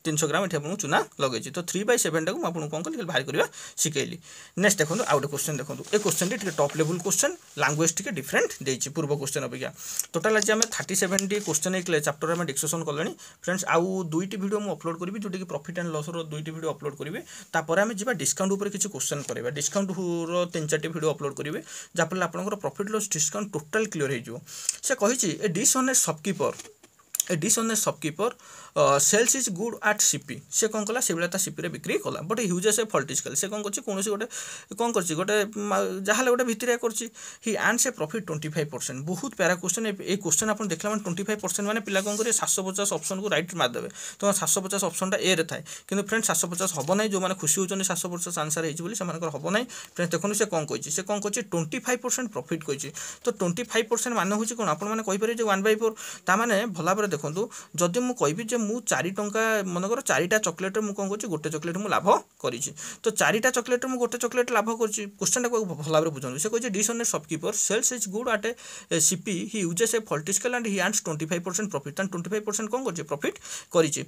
ତିନିଶହ ଗ୍ରାମ ଏଠି ଆପଣଙ୍କୁ ଚୁନା ଲଗେଇଛି ତ ଥ୍ରୀ ବାଇ ସେଭେନ୍ଟାକୁ ମୁଁ ଆପଣଙ୍କୁ କ'ଣ କଲି ବାହାର କରିବା ଶିଖେଇଲି ନେକ୍ସଟ ଦେଖନ୍ତୁ ଆଉ ଗୋଟେ କୋଶ୍ଚେନ୍ ଦେଖନ୍ତୁ ଏ କୋଶ୍ଚେନ୍ଟି ଟିକେ ଟପ୍ ଲେବୁଲ୍ କୋଶ୍ଚେନ୍ ଲାଙ୍ଗୁଏଜ୍ ଟିକେ ଡିଫରେଣ୍ଟ ଦେଇଛି ପୂର୍ବ କୋଶ୍ଚେନ୍ ଅପେକ୍ଷା ଟୋଟାଲ୍ ଆଜି ଆମେ ଥାର୍ଟି ସେଭେନ୍ଟି କୋଶ୍ଚେନ୍ ହେଇଥିଲେ ଚାପ୍ଟର ଆମେ ଡିସ୍କସନ୍ କଲେଣି ଫ୍ରେଣ୍ଡସ୍ ଆଉ ଦୁଇଟି ଭିଡ଼ିଓ ମୁଁ ଅପଲୋଡ଼ କରିବି ଯେଉଁଟାକି ପ୍ରଫିଟ୍ ଆଣ୍ଡ ଲସ୍ର ଦୁଇଟି ଭିଡ଼ିଓ ଅପଲୋଡ଼ କରିବି ତାପରେ ଆମେ ଯିବା ଡିସ୍କାଉଣ୍ଟ ଉପରେ କିଛି କୋଶ୍ଚେନ୍ କରିବା ଡିସ୍କାଉଣ୍ଟର ତିନି ଚାରିଟି ଭିଡ଼ିଓ ଅପଲୋଡ଼ କରିବେ ଯାହାଫଳରେ ଆପଣଙ୍କର profit loss discount total clear ହେଇଯିବ ସେ କହିଛି ଏ a dishonest shopkeeper a dishonest shopkeeper sells is good at CP ସେ କ'ଣ କଲା ସେଭଳିଆ ତା ସିପିରେ ବିକ୍ରି କଲା ବଟ୍ ହ୍ୟୁଜେସ୍ ଏ ଫଲ୍ଟିଜିକାଲି ସେ କ'ଣ କରୁଛି କୌଣସି ଗୋଟେ କ'ଣ କରିଛି ଗୋଟେ ଯାହାହେଲେ ଗୋଟେ ଭିତରେ କରୁଛି ହି ଆଣ୍ଡ ସେ ପ୍ରଫିଟ୍ ଟ୍ୱେଣ୍ଟି ଫାଇଭ୍ ପରସେଣ୍ଟ ବହୁତ ପ୍ୟାରା କ୍ୱେଶ୍ଚନ୍ ଏ କ୍ୱେଶ୍ଚନ୍ ଆପଣ ଦେଖିଲା ମାନେ ଟ୍ୱେଣ୍ଟି ଫାଇଭ୍ ପରସେଣ୍ଟ ମାନେ ପିଲା କ'ଣ କରିବେ ସାତଶହ ପଚାଶ ଅପସନ୍କୁ ରାଇଟ୍ ମାରିଦେବେ ତ ସାତଶହ ପଚାଶ ଅପସନ୍ଟା ଏରେ ଥାଏ କିନ୍ତୁ ଫ୍ରେଣ୍ଡ ସାତଶହ ପଚାଶ ହେବ ନାହିଁ ଯେଉଁମାନେ ଖୁସି ହେଉଛନ୍ତି ସାତଶହ ପଚାଶ ଆନ୍ସର୍ ହେଇଛି ବୋଲି ସେମାନଙ୍କର ହେବ ନାହିଁ ଫ୍ରେଣ୍ଡ ଦେଖନ୍ତୁ ସେ କ'ଣ କହିଛି ସେ କ'ଣ କହିଛି ଟ୍ୱେଣ୍ଟି ଫାଇଭ୍ ପରସେଣ୍ଟ ପ୍ରଫିଟ୍ କହିଛି ତ ଟ୍ୱେଣ୍ଟି ଫାଇଭ୍ ପରସେଣ୍ଟ ମାନେ ହେଉଛି କ'ଣ ଆପଣମାନେ କହିପାରିବେ ଯେ ୱାନ୍ ବାଇ ଫୋର୍ ତା'ମାନେ ଭଲ ଭାବରେ ଦେଖନ୍ତୁ ଯଦି ମୁଁ କହିବି ଯେ ମୁଁ ଚାରି ଟଙ୍କା ମନେକର ଚାରିଟା ଚକୋଲେଟ୍ରେ ମୁଁ କ'ଣ କରୁଛି ଗୋଟେ ଚକୋଲେଟ୍ ମୁଁ ଲାଭ କରିଛି ତ ଚାରିଟା ଚକୋଲେଟ୍ରେ ମୁଁ ଗୋଟେ ଚକୋଲେଟ୍ ଲାଭ କରିଛି କୋଶ୍ଚିନ୍ଟାକୁ ଭଲ ଭାବରେ ବୁଝନ୍ତୁ ସେ କହିଛି dishonest a shopkeeper sells is good at a CP he uses a faulty scale and he ends twenty five percent profit তার ଟ୍ୱେଣ୍ଟି ଫାଇଭ୍ পরসেন্ট କଣ করছে ପ୍ରଫିଟ୍ କରିଛି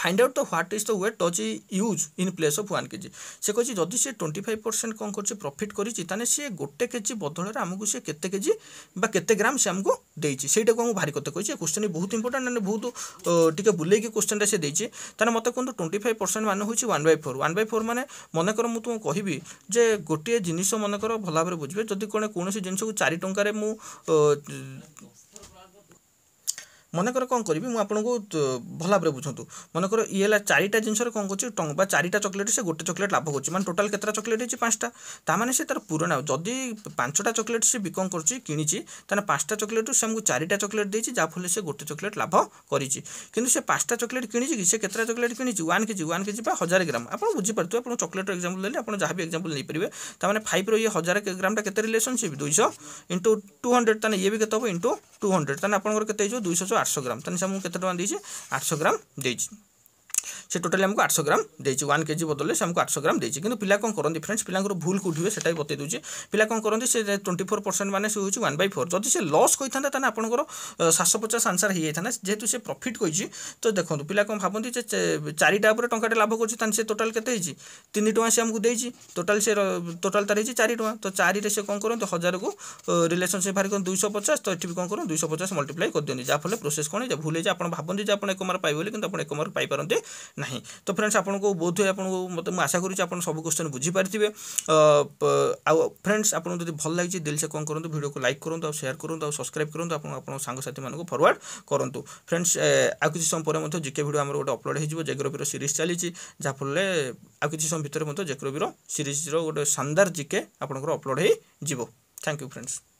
find out the what is the weight does he use in place of one kg সে কইছি যদি সে twenty five percent কম করছে প্রফিট করেছি তাহলে সে গোটে কেজি বদলরে আমাকে সে কেতে কেজি বা কেতে গ্রাম সে আমাকে দিয়েছে সেইটাকে আমি ভারি কথা কইছি কোশ্চেন বহুত ইম্পর্টাট মানে বহুত টিকে বুলেইকি কোশ্চেনটা সে দিয়েছে তাহলে মতো কুহতু টোয়েন্টি ফাইভ পরসেন্ট মানে হচ্ছে one by four one by four মানে মনে কর মু তোমাকে কহিবি যে গোটিয়ে জিনিস মনে কর ভাল ভাবে বুঝবে যদি কোণে কোণী জিনিসকে চারি টঙ্কার মু ମନେକର କ'ଣ କରିବି ମୁଁ ଆପଣଙ୍କୁ ଭଲ ଭାବରେ ବୁଝନ୍ତୁ ମନେକର ଇଏ ହେଲା ଚାରିଟା ଜିନିଷରେ କ'ଣ କରୁଛି ଟଙ୍କା ଚାରିଟା ଚକୋଲେଟ୍ ସେ ଗୋଟେ ଚକୋଲେଟ୍ ଲାଭ କରୁଛି ମାନେ ଟୋଟାଲ୍ କେତେଟା ଚକୋଲେଟ୍ ହେଇଛି ପାଞ୍ଚଟା ତା'ମାନେ ସେ ତା'ର ପୁରୁଣା ଯଦି ପାଞ୍ଚଟା ଚକୋଲେଟ୍ ସେ ବିକମ୍ କରୁଛି କିଣିଛି ତା'ହେଲେ ପାଞ୍ଚଟା ଚକୋଲେଟ୍ରୁ ସେ ଆମକୁ ଚାରିଟା ଚକୋଲେଟ୍ ଦେଇଛି ଯାହାଫଳରେ ସେ ଗୋଟେ ଚକୋଲେଟ୍ ଲାଭ କରିଛି କିନ୍ତୁ ସେ ପାଞ୍ଚଟା ଚକୋଲେଟ୍ କିଣିଛି କି ସେ କେତେଟା ଚକୋଲେଟ୍ କିଣିଛି ୱାନ୍ କେଜି ୱାନ୍ କେଜି ବା ହଜାର ଗ୍ରାମ ଆପଣ ବୁଝିପାରୁଥିବେ ଆପଣ ଚକୋଲେଟ୍ର ଏକ୍ଜାମ୍ପଲ୍ ଦେଲେ ଆପଣ ଯାହା ବି ଏକ୍ଜାମ୍ପଲ୍ ନେଇପାରିବେ ତା'ମାନେ ଫାଇଭ୍ର ଇଏ ହଜାର ଗ୍ରାମଟା କେତେ ରିଲେସନସିପ୍ ଦୁଇଶହ ଇଣ୍ଟୁ ଟୁ ହଣ୍ଡ୍ରେଡ଼ ତା'ହେଲେ ଇଏ ବି କେତେ ହେବ ଇଣ୍ଟୁ ଟୁ ହଣ୍ଡ୍ରେଡ଼ ତା'ହେଲେ ଆପଣଙ୍କର କେତେ ହେଇଯିବ ଦୁଇଶହ ଆଠଶହ ଗ୍ରାମ ତାହେଲେ ସାର୍ ମୁଁ କେତେ ଟଙ୍କା ଦେଇଛି ଆଠଶହ ଗ୍ରାମ ଦେଇଛି সে টোটালি আমাকে আটশো গ্রাম দিয়েছি ওয়ান কেজি বদলে সে আমাকে আটশো গ্রাম দিয়েছি কিন্তু পিলা কম করতে ফ্রেন্ডস পিলাঙ্কর ভুল কোটি হুয়ে সেটা বতাই দেউছি পিলা কম করতে সে টোয়েন্টি ফোর পরসেন্ট মানে সে হচ্ছে ওয়ান বাই ফোর যদি সে লস কই তাহলে আপনার সাতশো পচাশ আনসার হয়ে যাই যেহেতু সে প্রফিট কইছি তো দেখুন পিলা কম ভাবতে যে চারিটা উপরে টঙ্কাটা লাভ করছি তাহলে সে টোটাল কেতে হয়েছি তিন টাকা সে আমাকে দিয়েছি টোটাল সে টোটাল তার হয়েছে চারি টাকা তো চারিটা সে কম করতে হাজারকু রিলেসনশিপ ভারি করুন দুইশো পচাশ তো এটি কম করুন দুইশো পচাশ মল্টিপ্লাই করে দিও যাফলে প্রোসেস কোণ ভুল হয়েছে আপনার ভাবতে যে আপনার এক মার্ক পাইবে কিন্তু আপনার এক মার্ক পাইপারতে নহি তো ফ্রেন্ডস আপোনক বহুত হয় আপোনক মত আশা করিছ আপোন সব কোশ্চেন বুজি পারতিবে আ ফ্রেন্ডস আপোন যদি ভাল লাগিছে দিলসে কোন করুতো ভিডিও কো লাইক করুতো আর শেয়ার করুতো আর সাবস্ক্রাইব করুতো আপোন আপোন সঙ্গ সাথী মানক ফরওয়ার্ড করুতো ফ্রেন্ডস আ কিছু সময় পরে মতন জিকে ভিডিও আমরো আপলোড হেই জিবো জিওগ্রাফিৰ সিরিজ চলিছি যা ফলে আ কিছু সময় ভিতৰ মতন জিওগ্রাফিৰ সিরিজৰ এটা শاندار জিকে আপোনক আপলোড হেই জিবো থ্যাংক ইউ ফ্রেন্ডস